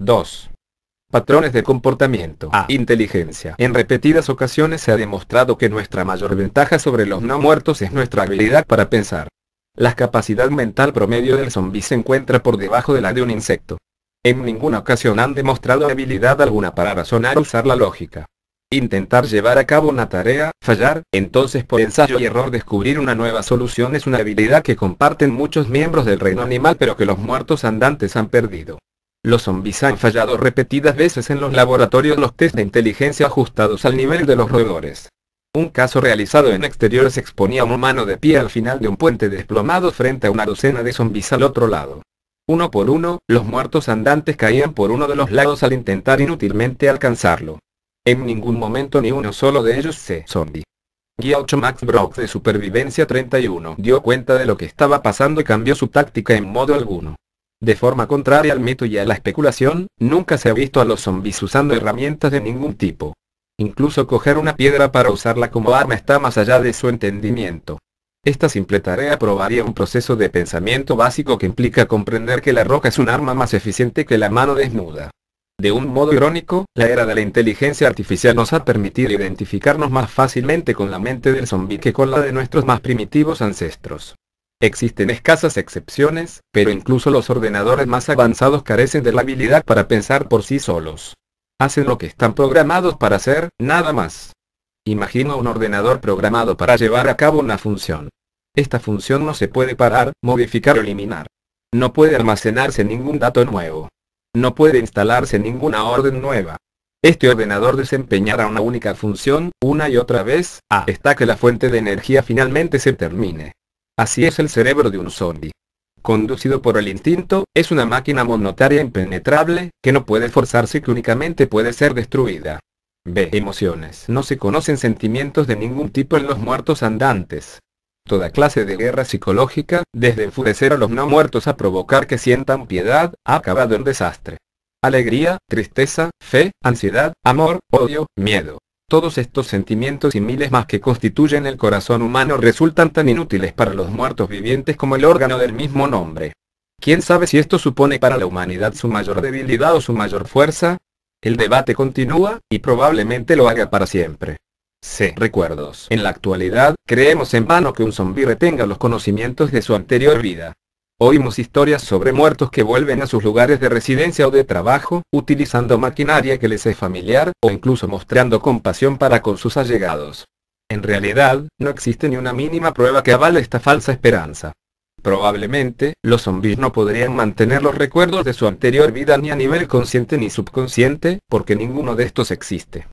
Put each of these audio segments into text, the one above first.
2. Patrones de comportamiento. A. Inteligencia. En repetidas ocasiones se ha demostrado que nuestra mayor ventaja sobre los no muertos es nuestra habilidad para pensar. La capacidad mental promedio del zombi se encuentra por debajo de la de un insecto. En ninguna ocasión han demostrado habilidad alguna para razonar o usar la lógica. Intentar llevar a cabo una tarea, fallar, entonces por ensayo y error descubrir una nueva solución es una habilidad que comparten muchos miembros del reino animal pero que los muertos andantes han perdido. Los zombis han fallado repetidas veces en los laboratorios los test de inteligencia ajustados al nivel de los roedores. Un caso realizado en exteriores exponía a un humano de pie al final de un puente desplomado frente a una docena de zombis al otro lado. Uno por uno, los muertos andantes caían por uno de los lados al intentar inútilmente alcanzarlo. En ningún momento ni uno solo de ellos se zombie. Guía 8 Max Brock de Supervivencia 31 dio cuenta de lo que estaba pasando y cambió su táctica en modo alguno. De forma contraria al mito y a la especulación, nunca se ha visto a los zombis usando herramientas de ningún tipo. Incluso coger una piedra para usarla como arma está más allá de su entendimiento. Esta simple tarea probaría un proceso de pensamiento básico que implica comprender que la roca es un arma más eficiente que la mano desnuda. De un modo irónico, la era de la inteligencia artificial nos ha permitido identificarnos más fácilmente con la mente del zombi que con la de nuestros más primitivos ancestros. Existen escasas excepciones, pero incluso los ordenadores más avanzados carecen de la habilidad para pensar por sí solos. Hacen lo que están programados para hacer, nada más. Imagino un ordenador programado para llevar a cabo una función. Esta función no se puede parar, modificar o eliminar. No puede almacenarse ningún dato nuevo. No puede instalarse ninguna orden nueva. Este ordenador desempeñará una única función, una y otra vez, hasta que la fuente de energía finalmente se termine. Así es el cerebro de un zombie. Conducido por el instinto, es una máquina monotaria impenetrable, que no puede forzarse y que únicamente puede ser destruida. B. Emociones. No se conocen sentimientos de ningún tipo en los muertos andantes. Toda clase de guerra psicológica, desde enfurecer a los no muertos a provocar que sientan piedad, ha acabado en desastre. Alegría, tristeza, fe, ansiedad, amor, odio, miedo. Todos estos sentimientos y miles más que constituyen el corazón humano resultan tan inútiles para los muertos vivientes como el órgano del mismo nombre. ¿Quién sabe si esto supone para la humanidad su mayor debilidad o su mayor fuerza? El debate continúa, y probablemente lo haga para siempre. C. Recuerdos. En la actualidad, creemos en vano que un zombi retenga los conocimientos de su anterior vida. Oímos historias sobre muertos que vuelven a sus lugares de residencia o de trabajo, utilizando maquinaria que les es familiar, o incluso mostrando compasión para con sus allegados. En realidad, no existe ni una mínima prueba que avale esta falsa esperanza. Probablemente, los zombis no podrían mantener los recuerdos de su anterior vida ni a nivel consciente ni subconsciente, porque ninguno de estos existe.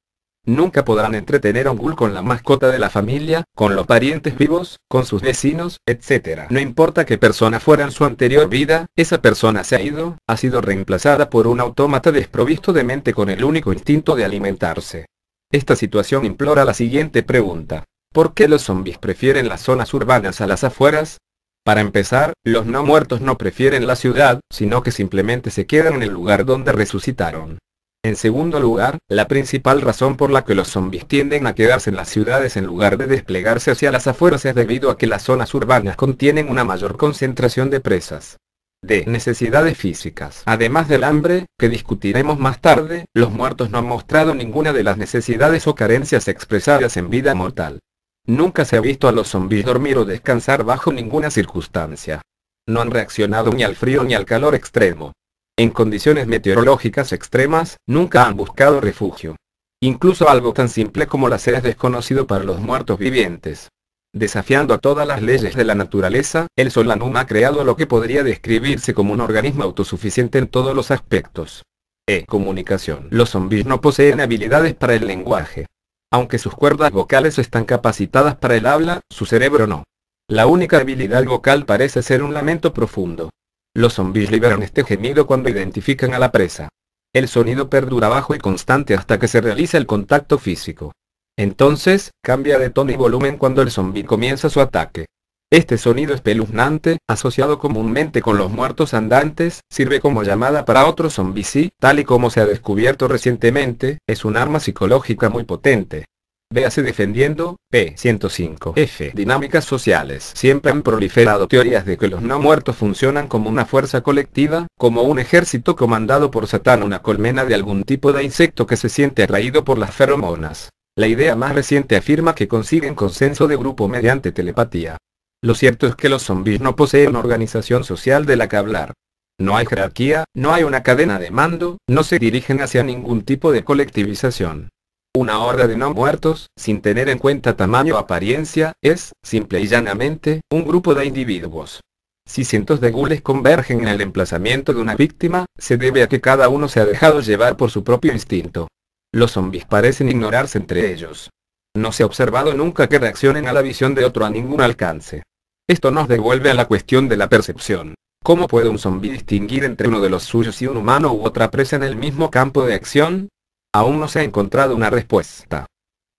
Nunca podrán entretener a un ghoul con la mascota de la familia, con los parientes vivos, con sus vecinos, etc. No importa qué persona fuera en su anterior vida, esa persona se ha ido, ha sido reemplazada por un autómata desprovisto de mente con el único instinto de alimentarse. Esta situación implora la siguiente pregunta. ¿Por qué los zombies prefieren las zonas urbanas a las afueras? Para empezar, los no muertos no prefieren la ciudad, sino que simplemente se quedan en el lugar donde resucitaron. En segundo lugar, la principal razón por la que los zombies tienden a quedarse en las ciudades en lugar de desplegarse hacia las afueras es debido a que las zonas urbanas contienen una mayor concentración de presas. De necesidades físicas. Además del hambre, que discutiremos más tarde, los muertos no han mostrado ninguna de las necesidades o carencias expresadas en vida mortal. Nunca se ha visto a los zombies dormir o descansar bajo ninguna circunstancia. No han reaccionado ni al frío ni al calor extremo en condiciones meteorológicas extremas, nunca han buscado refugio. Incluso algo tan simple como la seres desconocido para los muertos vivientes. Desafiando a todas las leyes de la naturaleza, el Solanum ha creado lo que podría describirse como un organismo autosuficiente en todos los aspectos. E. Comunicación. Los zombis no poseen habilidades para el lenguaje. Aunque sus cuerdas vocales están capacitadas para el habla, su cerebro no. La única habilidad vocal parece ser un lamento profundo. Los zombis liberan este gemido cuando identifican a la presa. El sonido perdura bajo y constante hasta que se realiza el contacto físico. Entonces, cambia de tono y volumen cuando el zombi comienza su ataque. Este sonido espeluznante, asociado comúnmente con los muertos andantes, sirve como llamada para otros zombis y, tal y como se ha descubierto recientemente, es un arma psicológica muy potente véase defendiendo, p. 105. F. Dinámicas sociales. Siempre han proliferado teorías de que los no muertos funcionan como una fuerza colectiva, como un ejército comandado por Satán, una colmena de algún tipo de insecto que se siente atraído por las feromonas. La idea más reciente afirma que consiguen consenso de grupo mediante telepatía. Lo cierto es que los zombis no poseen organización social de la que hablar. No hay jerarquía, no hay una cadena de mando, no se dirigen hacia ningún tipo de colectivización. Una horda de no muertos, sin tener en cuenta tamaño o apariencia, es, simple y llanamente, un grupo de individuos. Si cientos de gules convergen en el emplazamiento de una víctima, se debe a que cada uno se ha dejado llevar por su propio instinto. Los zombis parecen ignorarse entre ellos. No se ha observado nunca que reaccionen a la visión de otro a ningún alcance. Esto nos devuelve a la cuestión de la percepción. ¿Cómo puede un zombi distinguir entre uno de los suyos y un humano u otra presa en el mismo campo de acción? Aún no se ha encontrado una respuesta.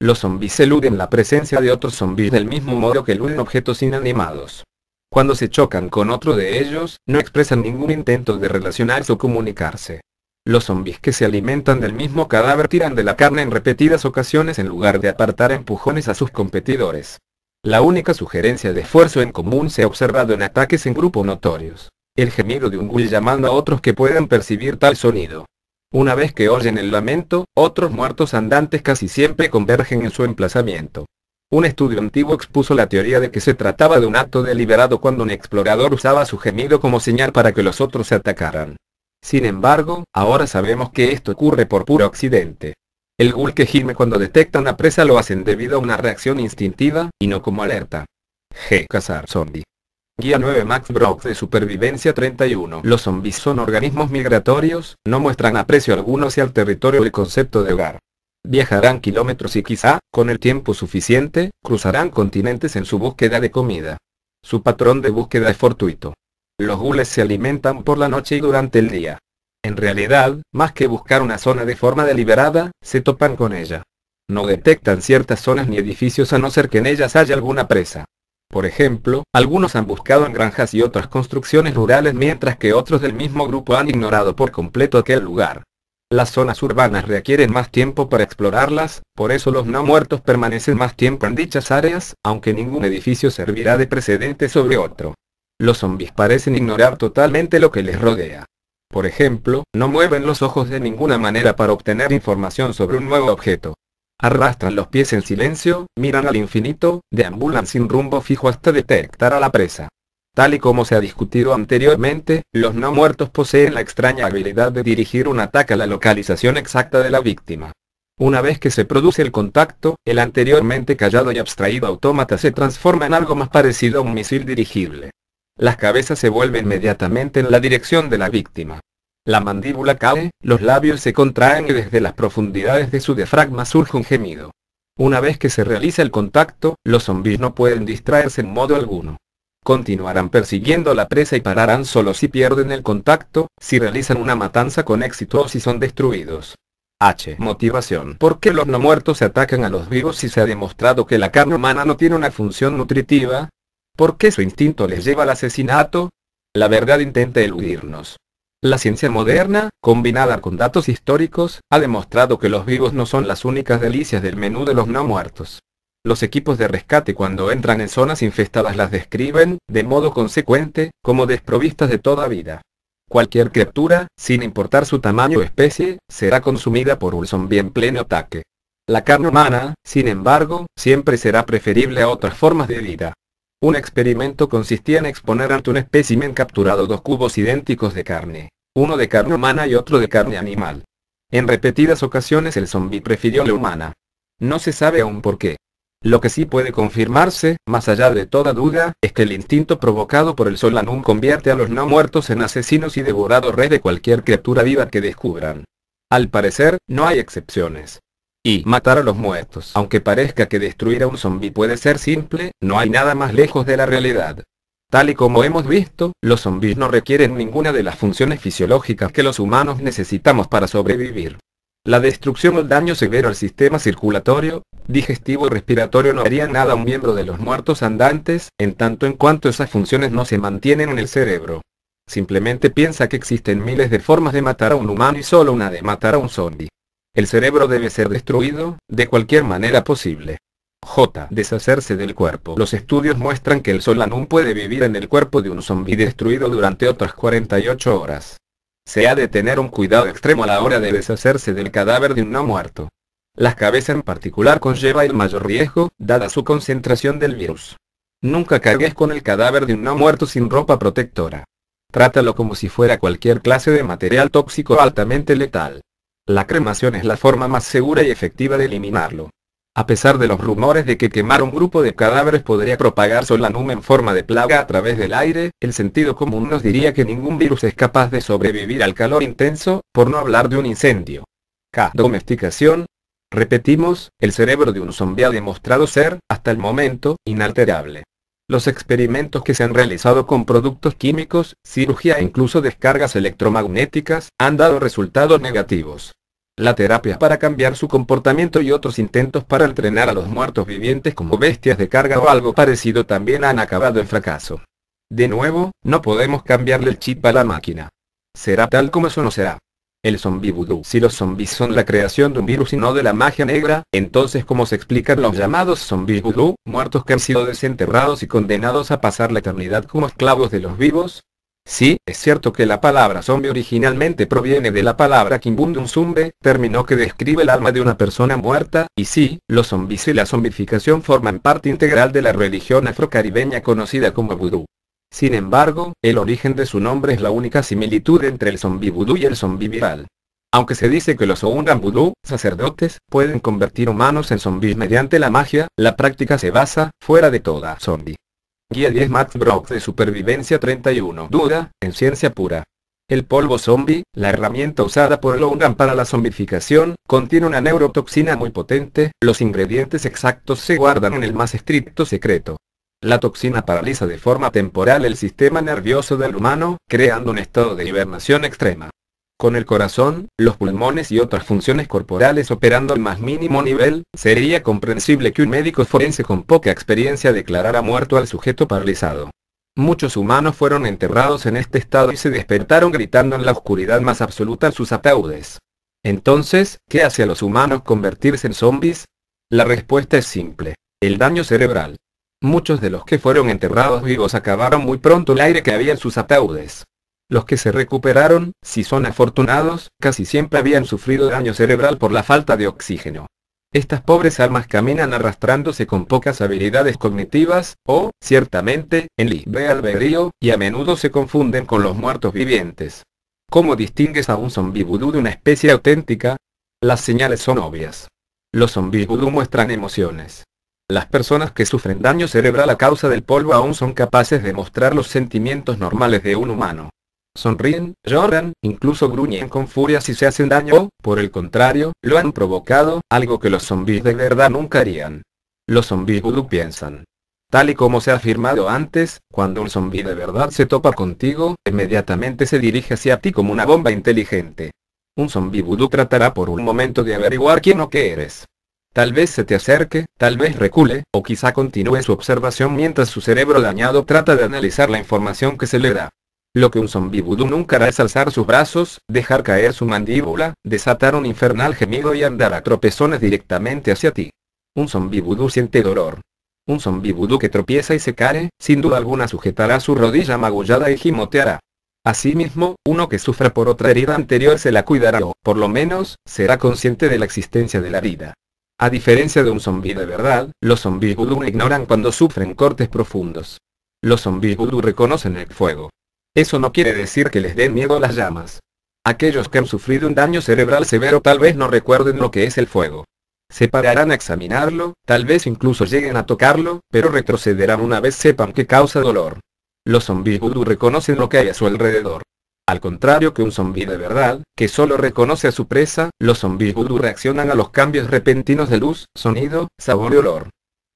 Los zombis eluden la presencia de otros zombis del mismo modo que eluden objetos inanimados. Cuando se chocan con otro de ellos, no expresan ningún intento de relacionarse o comunicarse. Los zombis que se alimentan del mismo cadáver tiran de la carne en repetidas ocasiones en lugar de apartar empujones a sus competidores. La única sugerencia de esfuerzo en común se ha observado en ataques en grupo notorios. El gemido de un ghoul llamando a otros que puedan percibir tal sonido. Una vez que oyen el lamento, otros muertos andantes casi siempre convergen en su emplazamiento. Un estudio antiguo expuso la teoría de que se trataba de un acto deliberado cuando un explorador usaba su gemido como señal para que los otros se atacaran. Sin embargo, ahora sabemos que esto ocurre por puro accidente. El ghoul que gime cuando detecta una presa lo hacen debido a una reacción instintiva, y no como alerta. G. Cazar zombie. Guía 9 Max Brock de Supervivencia 31. Los zombis son organismos migratorios, no muestran aprecio alguno hacia el territorio o el concepto de hogar. Viajarán kilómetros y quizá, con el tiempo suficiente, cruzarán continentes en su búsqueda de comida. Su patrón de búsqueda es fortuito. Los gules se alimentan por la noche y durante el día. En realidad, más que buscar una zona de forma deliberada, se topan con ella. No detectan ciertas zonas ni edificios a no ser que en ellas haya alguna presa. Por ejemplo, algunos han buscado en granjas y otras construcciones rurales mientras que otros del mismo grupo han ignorado por completo aquel lugar. Las zonas urbanas requieren más tiempo para explorarlas, por eso los no muertos permanecen más tiempo en dichas áreas, aunque ningún edificio servirá de precedente sobre otro. Los zombis parecen ignorar totalmente lo que les rodea. Por ejemplo, no mueven los ojos de ninguna manera para obtener información sobre un nuevo objeto. Arrastran los pies en silencio, miran al infinito, deambulan sin rumbo fijo hasta detectar a la presa. Tal y como se ha discutido anteriormente, los no muertos poseen la extraña habilidad de dirigir un ataque a la localización exacta de la víctima. Una vez que se produce el contacto, el anteriormente callado y abstraído autómata se transforma en algo más parecido a un misil dirigible. Las cabezas se vuelven inmediatamente en la dirección de la víctima. La mandíbula cae, los labios se contraen y desde las profundidades de su diafragma surge un gemido. Una vez que se realiza el contacto, los zombis no pueden distraerse en modo alguno. Continuarán persiguiendo la presa y pararán solo si pierden el contacto, si realizan una matanza con éxito o si son destruidos. H. Motivación. ¿Por qué los no muertos se atacan a los vivos si se ha demostrado que la carne humana no tiene una función nutritiva? ¿Por qué su instinto les lleva al asesinato? La verdad intenta eludirnos. La ciencia moderna, combinada con datos históricos, ha demostrado que los vivos no son las únicas delicias del menú de los no muertos. Los equipos de rescate cuando entran en zonas infestadas las describen, de modo consecuente, como desprovistas de toda vida. Cualquier criatura, sin importar su tamaño o especie, será consumida por un zombi en pleno ataque. La carne humana, sin embargo, siempre será preferible a otras formas de vida. Un experimento consistía en exponer ante un espécimen capturado dos cubos idénticos de carne, uno de carne humana y otro de carne animal. En repetidas ocasiones el zombi prefirió la humana. No se sabe aún por qué. Lo que sí puede confirmarse, más allá de toda duda, es que el instinto provocado por el Solanum convierte a los no muertos en asesinos y devorado rey de cualquier criatura viva que descubran. Al parecer, no hay excepciones y matar a los muertos. Aunque parezca que destruir a un zombi puede ser simple, no hay nada más lejos de la realidad. Tal y como hemos visto, los zombis no requieren ninguna de las funciones fisiológicas que los humanos necesitamos para sobrevivir. La destrucción o el daño severo al sistema circulatorio, digestivo y respiratorio no haría nada a un miembro de los muertos andantes, en tanto en cuanto esas funciones no se mantienen en el cerebro. Simplemente piensa que existen miles de formas de matar a un humano y solo una de matar a un zombie. El cerebro debe ser destruido, de cualquier manera posible. J. Deshacerse del cuerpo. Los estudios muestran que el sol puede vivir en el cuerpo de un zombi destruido durante otras 48 horas. Se ha de tener un cuidado extremo a la hora de deshacerse del cadáver de un no muerto. Las cabezas en particular conlleva el mayor riesgo, dada su concentración del virus. Nunca cargues con el cadáver de un no muerto sin ropa protectora. Trátalo como si fuera cualquier clase de material tóxico altamente letal. La cremación es la forma más segura y efectiva de eliminarlo. A pesar de los rumores de que quemar un grupo de cadáveres podría propagar la en forma de plaga a través del aire, el sentido común nos diría que ningún virus es capaz de sobrevivir al calor intenso, por no hablar de un incendio. K. Domesticación. Repetimos, el cerebro de un zombi ha demostrado ser, hasta el momento, inalterable. Los experimentos que se han realizado con productos químicos, cirugía e incluso descargas electromagnéticas, han dado resultados negativos la terapia para cambiar su comportamiento y otros intentos para entrenar a los muertos vivientes como bestias de carga o algo parecido también han acabado en fracaso. De nuevo, no podemos cambiarle el chip a la máquina. Será tal como eso no será. El zombi voodoo. Si los zombis son la creación de un virus y no de la magia negra, entonces ¿cómo se explican los llamados zombies voodoo, muertos que han sido desenterrados y condenados a pasar la eternidad como esclavos de los vivos? Sí, es cierto que la palabra zombie originalmente proviene de la palabra kimbundum zumbe, término que describe el alma de una persona muerta, y sí, los zombis y la zombificación forman parte integral de la religión afrocaribeña conocida como vudú. Sin embargo, el origen de su nombre es la única similitud entre el zombi vudú y el zombi viral. Aunque se dice que los Oungan Vudú, sacerdotes, pueden convertir humanos en zombis mediante la magia, la práctica se basa, fuera de toda zombie Guía 10 Max Brock de Supervivencia 31. Duda, en ciencia pura. El polvo zombie, la herramienta usada por Logan para la zombificación, contiene una neurotoxina muy potente, los ingredientes exactos se guardan en el más estricto secreto. La toxina paraliza de forma temporal el sistema nervioso del humano, creando un estado de hibernación extrema con el corazón, los pulmones y otras funciones corporales operando al más mínimo nivel, sería comprensible que un médico forense con poca experiencia declarara muerto al sujeto paralizado. Muchos humanos fueron enterrados en este estado y se despertaron gritando en la oscuridad más absoluta sus ataúdes. Entonces, ¿qué hace a los humanos convertirse en zombies? La respuesta es simple. El daño cerebral. Muchos de los que fueron enterrados vivos acabaron muy pronto el aire que había en sus ataúdes. Los que se recuperaron, si son afortunados, casi siempre habían sufrido daño cerebral por la falta de oxígeno. Estas pobres almas caminan arrastrándose con pocas habilidades cognitivas, o, ciertamente, en libre albedrío, y a menudo se confunden con los muertos vivientes. ¿Cómo distingues a un zombie de una especie auténtica? Las señales son obvias. Los zombis muestran emociones. Las personas que sufren daño cerebral a causa del polvo aún son capaces de mostrar los sentimientos normales de un humano sonríen, lloran, incluso gruñen con furia si se hacen daño o, por el contrario, lo han provocado, algo que los zombies de verdad nunca harían. Los zombies voodoo piensan. Tal y como se ha afirmado antes, cuando un zombi de verdad se topa contigo, inmediatamente se dirige hacia ti como una bomba inteligente. Un zombi vudú tratará por un momento de averiguar quién o qué eres. Tal vez se te acerque, tal vez recule, o quizá continúe su observación mientras su cerebro dañado trata de analizar la información que se le da. Lo que un zombi vudú nunca hará es alzar sus brazos, dejar caer su mandíbula, desatar un infernal gemido y andar a tropezones directamente hacia ti. Un zombi vudú siente dolor. Un zombi vudú que tropieza y se cae, sin duda alguna sujetará su rodilla magullada y gimoteará. Asimismo, uno que sufra por otra herida anterior se la cuidará o, por lo menos, será consciente de la existencia de la vida. A diferencia de un zombi de verdad, los zombis vudú ignoran cuando sufren cortes profundos. Los zombis vudú reconocen el fuego. Eso no quiere decir que les den miedo las llamas. Aquellos que han sufrido un daño cerebral severo tal vez no recuerden lo que es el fuego. Se pararán a examinarlo, tal vez incluso lleguen a tocarlo, pero retrocederán una vez sepan que causa dolor. Los zombies vudú reconocen lo que hay a su alrededor. Al contrario que un zombi de verdad, que solo reconoce a su presa, los zombis vudú reaccionan a los cambios repentinos de luz, sonido, sabor y olor.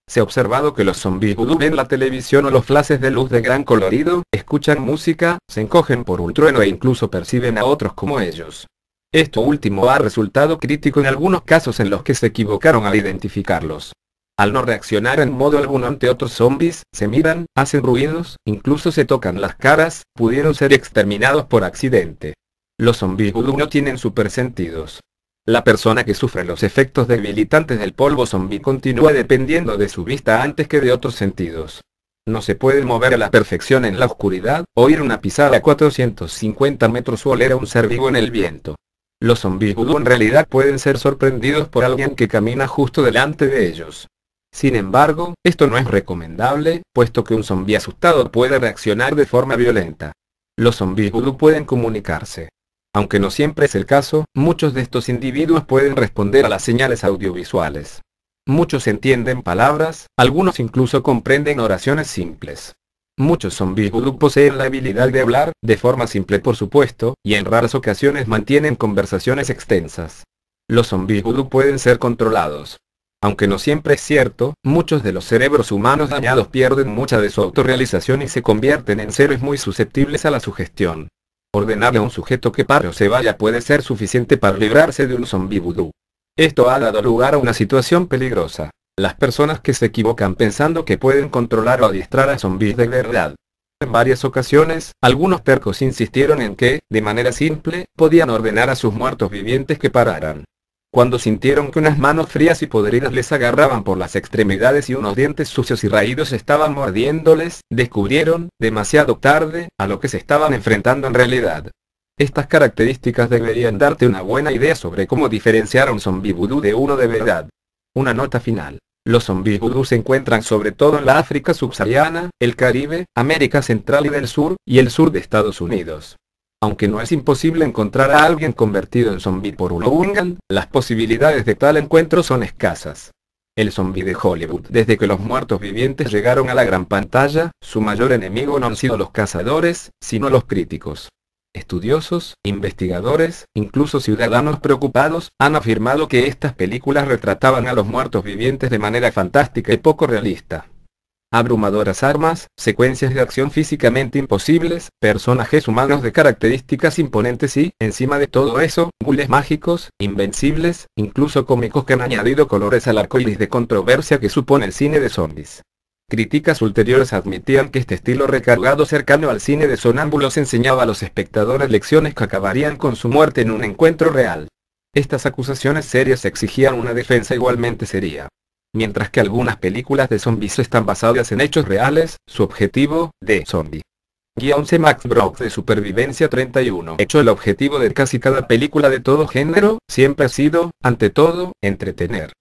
Se ha observado que los zombies voodoo ven la televisión o los flashes de luz de gran colorido, escuchan música, se encogen por un trueno e incluso perciben a otros como ellos. Esto último ha resultado crítico en algunos casos en los que se equivocaron al identificarlos. Al no reaccionar en modo alguno ante otros zombies, se miran, hacen ruidos, incluso se tocan las caras, pudieron ser exterminados por accidente. Los zombies voodoo no tienen sentidos. La persona que sufre los efectos debilitantes del polvo zombie continúa dependiendo de su vista antes que de otros sentidos. No se puede mover a la perfección en la oscuridad, oír una pisada a 450 metros o oler a un ser vivo en el viento. Los zombis voodoo en realidad pueden ser sorprendidos por alguien que camina justo delante de ellos. Sin embargo, esto no es recomendable, puesto que un zombie asustado puede reaccionar de forma violenta. Los zombis voodoo pueden comunicarse. Aunque no siempre es el caso, muchos de estos individuos pueden responder a las señales audiovisuales. Muchos entienden palabras, algunos incluso comprenden oraciones simples. Muchos zombies voodoo poseen la habilidad de hablar, de forma simple por supuesto, y en raras ocasiones mantienen conversaciones extensas. Los zombies pueden ser controlados. Aunque no siempre es cierto, muchos de los cerebros humanos dañados pierden mucha de su autorrealización y se convierten en seres muy susceptibles a la sugestión. Ordenarle a un sujeto que pare o se vaya puede ser suficiente para librarse de un zombi vudú. Esto ha dado lugar a una situación peligrosa. Las personas que se equivocan pensando que pueden controlar o adiestrar a zombis de verdad. En varias ocasiones, algunos percos insistieron en que, de manera simple, podían ordenar a sus muertos vivientes que pararan cuando sintieron que unas manos frías y podridas les agarraban por las extremidades y unos dientes sucios y raídos estaban mordiéndoles, descubrieron, demasiado tarde, a lo que se estaban enfrentando en realidad. Estas características deberían darte una buena idea sobre cómo diferenciar un zombie vudú de uno de verdad. Una nota final. Los zombis vudú se encuentran sobre todo en la África subsahariana, el Caribe, América Central y del Sur, y el sur de Estados Unidos. Aunque no es imposible encontrar a alguien convertido en zombi por Ulowingan, las posibilidades de tal encuentro son escasas. El zombi de Hollywood. Desde que los muertos vivientes llegaron a la gran pantalla, su mayor enemigo no han sido los cazadores, sino los críticos. Estudiosos, investigadores, incluso ciudadanos preocupados, han afirmado que estas películas retrataban a los muertos vivientes de manera fantástica y poco realista abrumadoras armas, secuencias de acción físicamente imposibles, personajes humanos de características imponentes y, encima de todo eso, gules mágicos, invencibles, incluso cómicos que han añadido colores al arco iris de controversia que supone el cine de zombies. Críticas ulteriores admitían que este estilo recargado cercano al cine de sonámbulos enseñaba a los espectadores lecciones que acabarían con su muerte en un encuentro real. Estas acusaciones serias exigían una defensa igualmente seria. Mientras que algunas películas de zombies están basadas en hechos reales, su objetivo, de zombie. Max Brock de Supervivencia 31. Hecho el objetivo de casi cada película de todo género, siempre ha sido, ante todo, entretener.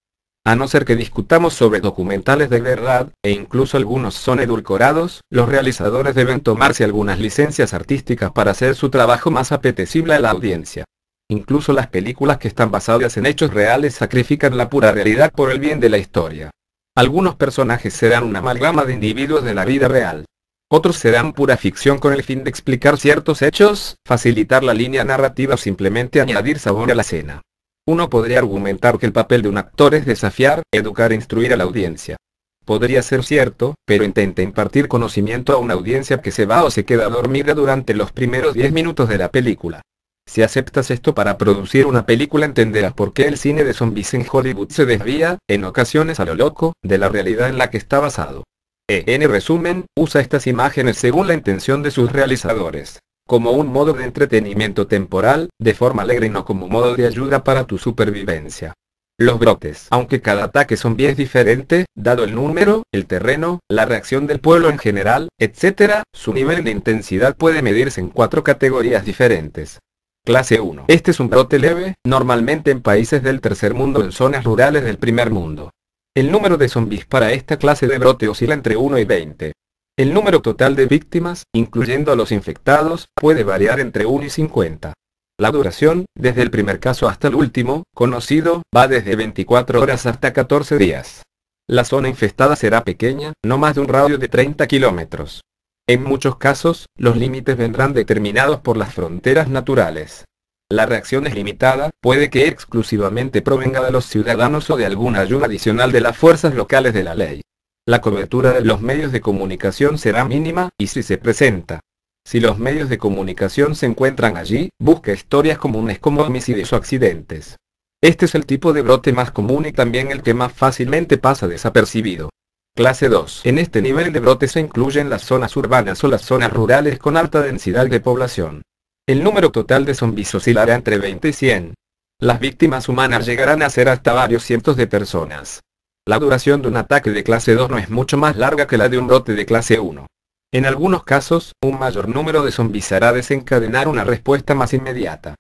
A no ser que discutamos sobre documentales de verdad, e incluso algunos son edulcorados, los realizadores deben tomarse algunas licencias artísticas para hacer su trabajo más apetecible a la audiencia. Incluso las películas que están basadas en hechos reales sacrifican la pura realidad por el bien de la historia. Algunos personajes serán una amalgama de individuos de la vida real. Otros serán pura ficción con el fin de explicar ciertos hechos, facilitar la línea narrativa o simplemente añadir sabor a la escena. Uno podría argumentar que el papel de un actor es desafiar, educar e instruir a la audiencia. Podría ser cierto, pero intenta impartir conocimiento a una audiencia que se va o se queda dormida durante los primeros 10 minutos de la película. Si aceptas esto para producir una película entenderás por qué el cine de zombies en Hollywood se desvía, en ocasiones a lo loco, de la realidad en la que está basado. En resumen, usa estas imágenes según la intención de sus realizadores. Como un modo de entretenimiento temporal, de forma alegre y no como modo de ayuda para tu supervivencia. Los brotes, aunque cada ataque zombie es diferente, dado el número, el terreno, la reacción del pueblo en general, etc., su nivel de intensidad puede medirse en cuatro categorías diferentes. Clase 1. Este es un brote leve, normalmente en países del tercer mundo o en zonas rurales del primer mundo. El número de zombis para esta clase de brote oscila entre 1 y 20. El número total de víctimas, incluyendo a los infectados, puede variar entre 1 y 50. La duración, desde el primer caso hasta el último, conocido, va desde 24 horas hasta 14 días. La zona infestada será pequeña, no más de un radio de 30 kilómetros. En muchos casos, los límites vendrán determinados por las fronteras naturales. La reacción es limitada, puede que exclusivamente provenga de los ciudadanos o de alguna ayuda adicional de las fuerzas locales de la ley. La cobertura de los medios de comunicación será mínima, y si se presenta. Si los medios de comunicación se encuentran allí, busca historias comunes como homicidios o accidentes. Este es el tipo de brote más común y también el que más fácilmente pasa desapercibido. Clase 2. En este nivel de brote se incluyen las zonas urbanas o las zonas rurales con alta densidad de población. El número total de zombis oscilará entre 20 y 100. Las víctimas humanas llegarán a ser hasta varios cientos de personas. La duración de un ataque de clase 2 no es mucho más larga que la de un brote de clase 1. En algunos casos, un mayor número de zombis hará desencadenar una respuesta más inmediata.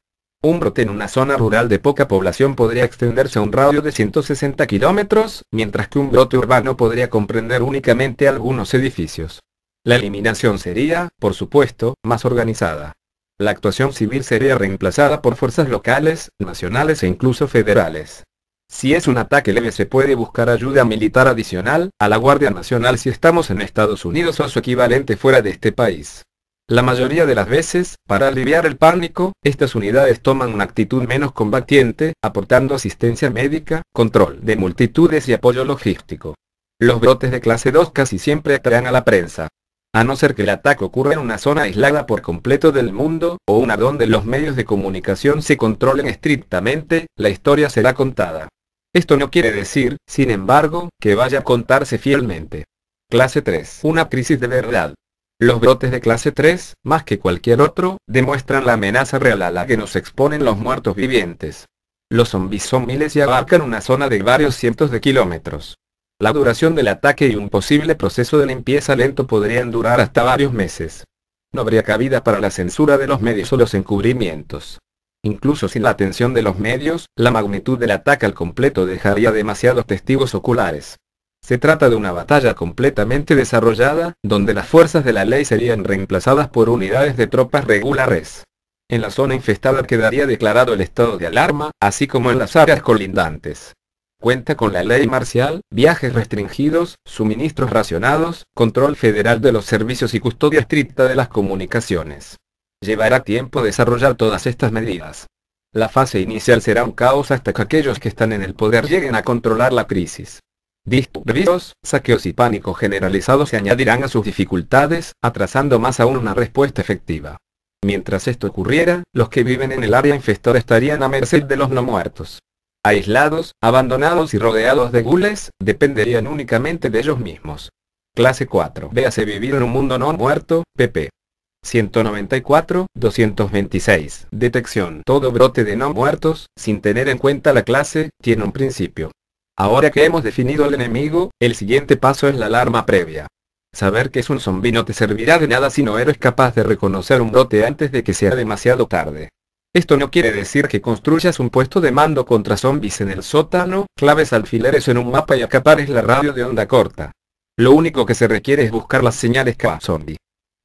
Un brote en una zona rural de poca población podría extenderse a un radio de 160 kilómetros, mientras que un brote urbano podría comprender únicamente algunos edificios. La eliminación sería, por supuesto, más organizada. La actuación civil sería reemplazada por fuerzas locales, nacionales e incluso federales. Si es un ataque leve se puede buscar ayuda militar adicional, a la Guardia Nacional si estamos en Estados Unidos o a su equivalente fuera de este país. La mayoría de las veces, para aliviar el pánico, estas unidades toman una actitud menos combatiente, aportando asistencia médica, control de multitudes y apoyo logístico. Los brotes de clase 2 casi siempre atraen a la prensa. A no ser que el ataque ocurra en una zona aislada por completo del mundo, o una donde los medios de comunicación se controlen estrictamente, la historia será contada. Esto no quiere decir, sin embargo, que vaya a contarse fielmente. Clase 3. Una crisis de verdad. Los brotes de clase 3, más que cualquier otro, demuestran la amenaza real a la que nos exponen los muertos vivientes. Los zombis son miles y abarcan una zona de varios cientos de kilómetros. La duración del ataque y un posible proceso de limpieza lento podrían durar hasta varios meses. No habría cabida para la censura de los medios o los encubrimientos. Incluso sin la atención de los medios, la magnitud del ataque al completo dejaría demasiados testigos oculares. Se trata de una batalla completamente desarrollada, donde las fuerzas de la ley serían reemplazadas por unidades de tropas regulares. En la zona infestada quedaría declarado el estado de alarma, así como en las áreas colindantes. Cuenta con la ley marcial, viajes restringidos, suministros racionados, control federal de los servicios y custodia estricta de las comunicaciones. Llevará tiempo desarrollar todas estas medidas. La fase inicial será un caos hasta que aquellos que están en el poder lleguen a controlar la crisis. Disturbios, saqueos y pánico generalizados se añadirán a sus dificultades, atrasando más aún una respuesta efectiva. Mientras esto ocurriera, los que viven en el área infestada estarían a merced de los no muertos. Aislados, abandonados y rodeados de gules, dependerían únicamente de ellos mismos. Clase 4. Véase vivir en un mundo no muerto, pp. 194, 226. Detección. Todo brote de no muertos, sin tener en cuenta la clase, tiene un principio. Ahora que hemos definido al enemigo, el siguiente paso es la alarma previa. Saber que es un zombi no te servirá de nada si no eres capaz de reconocer un brote antes de que sea demasiado tarde. Esto no quiere decir que construyas un puesto de mando contra zombies en el sótano, claves alfileres en un mapa y acapares la radio de onda corta. Lo único que se requiere es buscar las señales que zombie.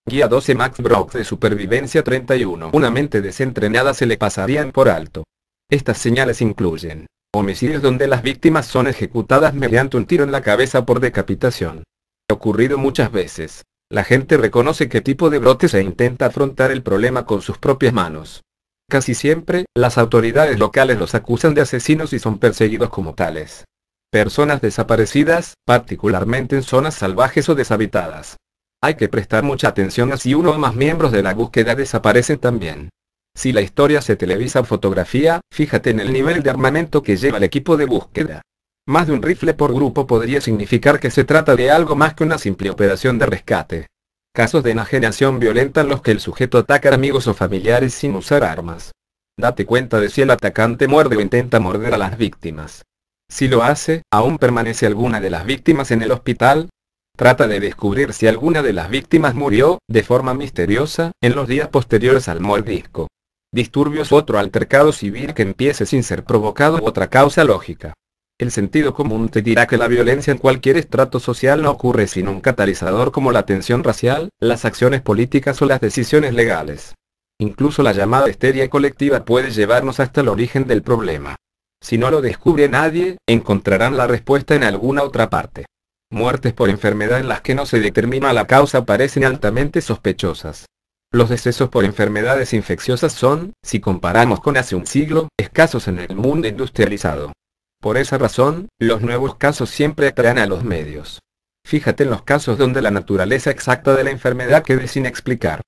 Guía 12 Max Brock de Supervivencia 31. Una mente desentrenada se le pasarían por alto. Estas señales incluyen Homicidios donde las víctimas son ejecutadas mediante un tiro en la cabeza por decapitación. Ha ocurrido muchas veces. La gente reconoce qué tipo de brotes e intenta afrontar el problema con sus propias manos. Casi siempre, las autoridades locales los acusan de asesinos y son perseguidos como tales. Personas desaparecidas, particularmente en zonas salvajes o deshabitadas. Hay que prestar mucha atención a si uno o más miembros de la búsqueda desaparecen también. Si la historia se televisa en fotografía, fíjate en el nivel de armamento que lleva el equipo de búsqueda. Más de un rifle por grupo podría significar que se trata de algo más que una simple operación de rescate. Casos de enajenación violenta en los que el sujeto ataca a amigos o familiares sin usar armas. Date cuenta de si el atacante muerde o intenta morder a las víctimas. Si lo hace, aún permanece alguna de las víctimas en el hospital. Trata de descubrir si alguna de las víctimas murió, de forma misteriosa, en los días posteriores al mordisco. Disturbios otro altercado civil que empiece sin ser provocado otra causa lógica. El sentido común te dirá que la violencia en cualquier estrato social no ocurre sin un catalizador como la tensión racial, las acciones políticas o las decisiones legales. Incluso la llamada histeria colectiva puede llevarnos hasta el origen del problema. Si no lo descubre nadie, encontrarán la respuesta en alguna otra parte. Muertes por enfermedad en las que no se determina la causa parecen altamente sospechosas. Los decesos por enfermedades infecciosas son, si comparamos con hace un siglo, escasos en el mundo industrializado. Por esa razón, los nuevos casos siempre atraen a los medios. Fíjate en los casos donde la naturaleza exacta de la enfermedad quede sin explicar.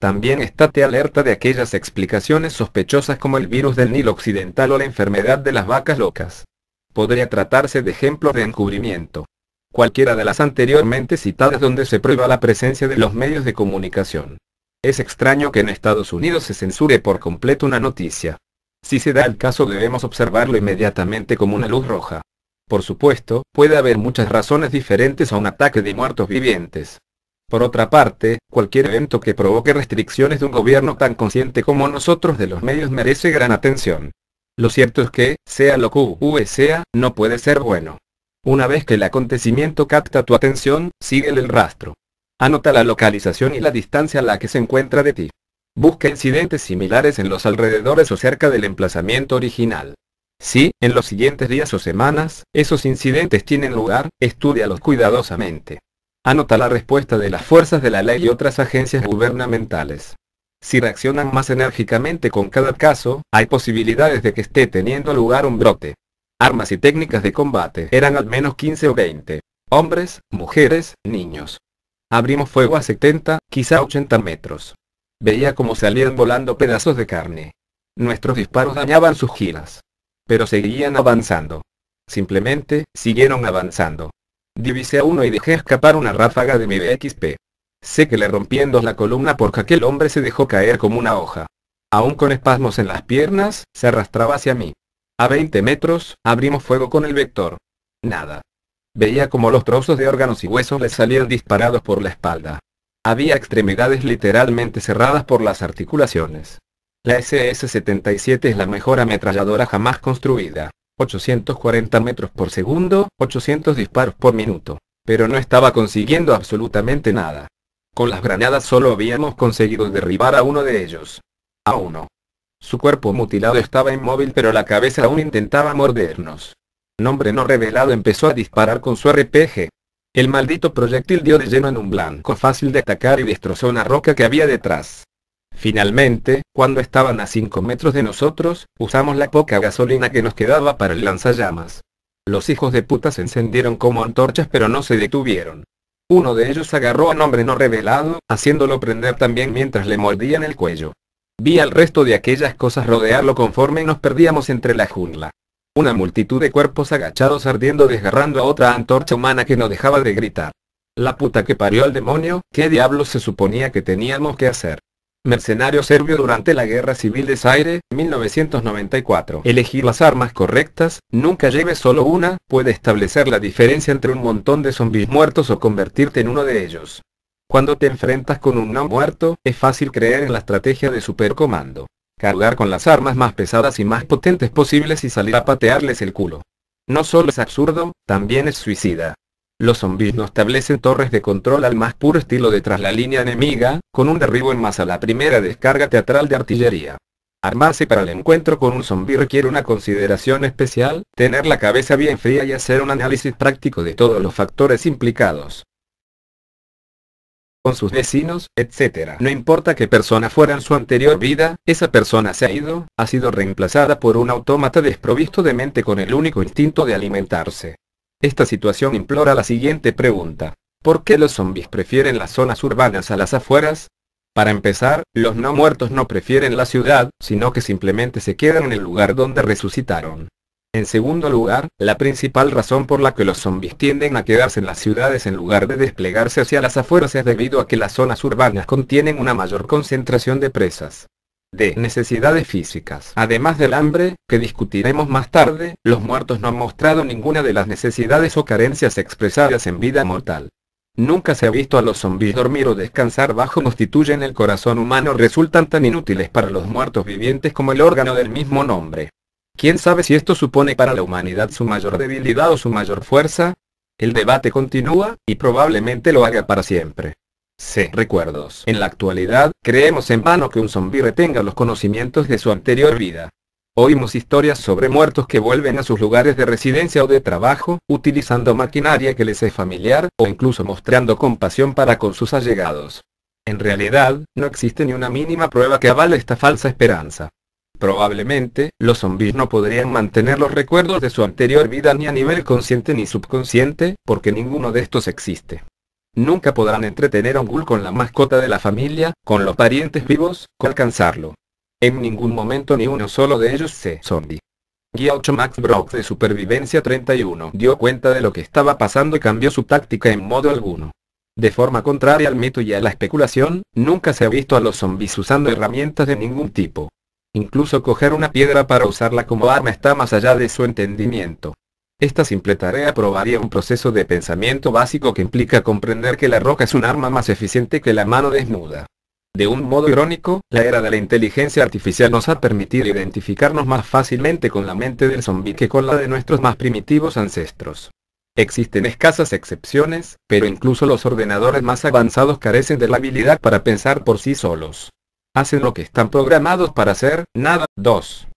También estate alerta de aquellas explicaciones sospechosas como el virus del Nilo Occidental o la enfermedad de las vacas locas. Podría tratarse de ejemplos de encubrimiento. Cualquiera de las anteriormente citadas donde se prueba la presencia de los medios de comunicación. Es extraño que en Estados Unidos se censure por completo una noticia. Si se da el caso debemos observarlo inmediatamente como una luz roja. Por supuesto, puede haber muchas razones diferentes a un ataque de muertos vivientes. Por otra parte, cualquier evento que provoque restricciones de un gobierno tan consciente como nosotros de los medios merece gran atención. Lo cierto es que, sea lo que sea, no puede ser bueno. Una vez que el acontecimiento capta tu atención, síguele el rastro. Anota la localización y la distancia a la que se encuentra de ti. Busca incidentes similares en los alrededores o cerca del emplazamiento original. Si, en los siguientes días o semanas, esos incidentes tienen lugar, estudialos cuidadosamente. Anota la respuesta de las fuerzas de la ley y otras agencias gubernamentales. Si reaccionan más enérgicamente con cada caso, hay posibilidades de que esté teniendo lugar un brote. Armas y técnicas de combate eran al menos 15 o 20. Hombres, mujeres, niños. Abrimos fuego a 70, quizá 80 metros. Veía como salían volando pedazos de carne. Nuestros disparos dañaban sus giras. Pero seguían avanzando. Simplemente, siguieron avanzando. Divisé a uno y dejé escapar una ráfaga de mi BXP. Sé que le rompí dos la columna porque aquel hombre se dejó caer como una hoja. Aún con espasmos en las piernas, se arrastraba hacia mí. A 20 metros, abrimos fuego con el vector. Nada. Veía como los trozos de órganos y huesos le salían disparados por la espalda. Había extremidades literalmente cerradas por las articulaciones. La SS-77 es la mejor ametralladora jamás construida. 840 metros por segundo, 800 disparos por minuto. Pero no estaba consiguiendo absolutamente nada. Con las granadas solo habíamos conseguido derribar a uno de ellos. A uno. Su cuerpo mutilado estaba inmóvil pero la cabeza aún intentaba mordernos nombre no revelado empezó a disparar con su RPG. El maldito proyectil dio de lleno en un blanco fácil de atacar y destrozó una roca que había detrás. Finalmente, cuando estaban a 5 metros de nosotros, usamos la poca gasolina que nos quedaba para el lanzallamas. Los hijos de puta se encendieron como antorchas pero no se detuvieron. Uno de ellos agarró a nombre no revelado, haciéndolo prender también mientras le mordían el cuello. Vi al resto de aquellas cosas rodearlo conforme nos perdíamos entre la jungla una multitud de cuerpos agachados ardiendo desgarrando a otra antorcha humana que no dejaba de gritar. La puta que parió al demonio, ¿qué diablos se suponía que teníamos que hacer? Mercenario serbio durante la Guerra Civil de Zaire, 1994. Elegir las armas correctas, nunca lleves solo una, puede establecer la diferencia entre un montón de zombies muertos o convertirte en uno de ellos. Cuando te enfrentas con un no muerto, es fácil creer en la estrategia de supercomando cargar con las armas más pesadas y más potentes posibles y salir a patearles el culo. No solo es absurdo, también es suicida. Los zombis no establecen torres de control al más puro estilo detrás la línea enemiga, con un derribo en masa la primera descarga teatral de artillería. Armarse para el encuentro con un zombi requiere una consideración especial, tener la cabeza bien fría y hacer un análisis práctico de todos los factores implicados sus vecinos, etc. No importa qué persona fuera en su anterior vida, esa persona se ha ido, ha sido reemplazada por un autómata desprovisto de mente con el único instinto de alimentarse. Esta situación implora la siguiente pregunta. ¿Por qué los zombies prefieren las zonas urbanas a las afueras? Para empezar, los no muertos no prefieren la ciudad, sino que simplemente se quedan en el lugar donde resucitaron. En segundo lugar, la principal razón por la que los zombies tienden a quedarse en las ciudades en lugar de desplegarse hacia las afueras es debido a que las zonas urbanas contienen una mayor concentración de presas. de Necesidades físicas. Además del hambre, que discutiremos más tarde, los muertos no han mostrado ninguna de las necesidades o carencias expresadas en vida mortal. Nunca se ha visto a los zombis dormir o descansar bajo constituyen el corazón humano resultan tan inútiles para los muertos vivientes como el órgano del mismo nombre. ¿Quién sabe si esto supone para la humanidad su mayor debilidad o su mayor fuerza? El debate continúa, y probablemente lo haga para siempre. C. Recuerdos. En la actualidad, creemos en vano que un zombi retenga los conocimientos de su anterior vida. Oímos historias sobre muertos que vuelven a sus lugares de residencia o de trabajo, utilizando maquinaria que les es familiar, o incluso mostrando compasión para con sus allegados. En realidad, no existe ni una mínima prueba que avale esta falsa esperanza. Probablemente, los zombis no podrían mantener los recuerdos de su anterior vida ni a nivel consciente ni subconsciente, porque ninguno de estos existe. Nunca podrán entretener a un ghoul con la mascota de la familia, con los parientes vivos, con alcanzarlo. En ningún momento ni uno solo de ellos se zombie. Guía Max Brock de Supervivencia 31 dio cuenta de lo que estaba pasando y cambió su táctica en modo alguno. De forma contraria al mito y a la especulación, nunca se ha visto a los zombies usando herramientas de ningún tipo. Incluso coger una piedra para usarla como arma está más allá de su entendimiento. Esta simple tarea probaría un proceso de pensamiento básico que implica comprender que la roca es un arma más eficiente que la mano desnuda. De un modo irónico, la era de la inteligencia artificial nos ha permitido identificarnos más fácilmente con la mente del zombi que con la de nuestros más primitivos ancestros. Existen escasas excepciones, pero incluso los ordenadores más avanzados carecen de la habilidad para pensar por sí solos hacen lo que están programados para hacer, nada. 2.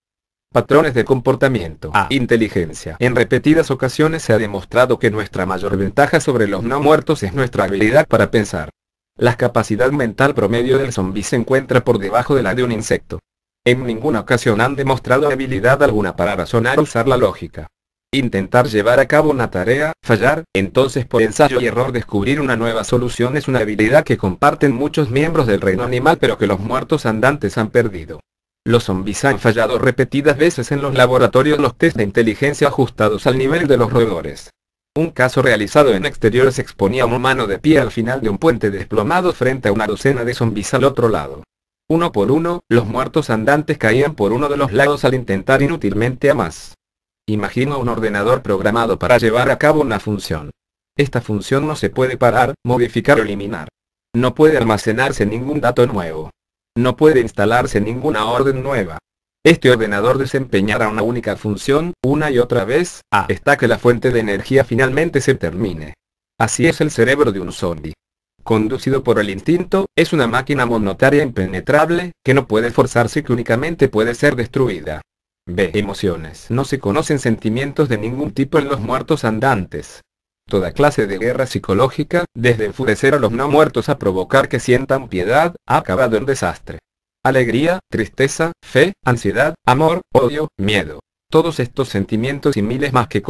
Patrones de comportamiento. A. Inteligencia. En repetidas ocasiones se ha demostrado que nuestra mayor ventaja sobre los no muertos es nuestra habilidad para pensar. La capacidad mental promedio del zombi se encuentra por debajo de la de un insecto. En ninguna ocasión han demostrado habilidad alguna para razonar o usar la lógica. Intentar llevar a cabo una tarea, fallar, entonces por ensayo y error descubrir una nueva solución es una habilidad que comparten muchos miembros del reino animal pero que los muertos andantes han perdido. Los zombis han fallado repetidas veces en los laboratorios los test de inteligencia ajustados al nivel de los roedores. Un caso realizado en exteriores exponía a un humano de pie al final de un puente desplomado frente a una docena de zombis al otro lado. Uno por uno, los muertos andantes caían por uno de los lados al intentar inútilmente a más. Imagino un ordenador programado para llevar a cabo una función. Esta función no se puede parar, modificar o eliminar. No puede almacenarse ningún dato nuevo. No puede instalarse ninguna orden nueva. Este ordenador desempeñará una única función, una y otra vez, hasta que la fuente de energía finalmente se termine. Así es el cerebro de un zombie. Conducido por el instinto, es una máquina monotaria impenetrable, que no puede forzarse y que únicamente puede ser destruida. B. Emociones. No se conocen sentimientos de ningún tipo en los muertos andantes. Toda clase de guerra psicológica, desde enfurecer a los no muertos a provocar que sientan piedad, ha acabado en desastre. Alegría, tristeza, fe, ansiedad, amor, odio, miedo. Todos estos sentimientos y miles más que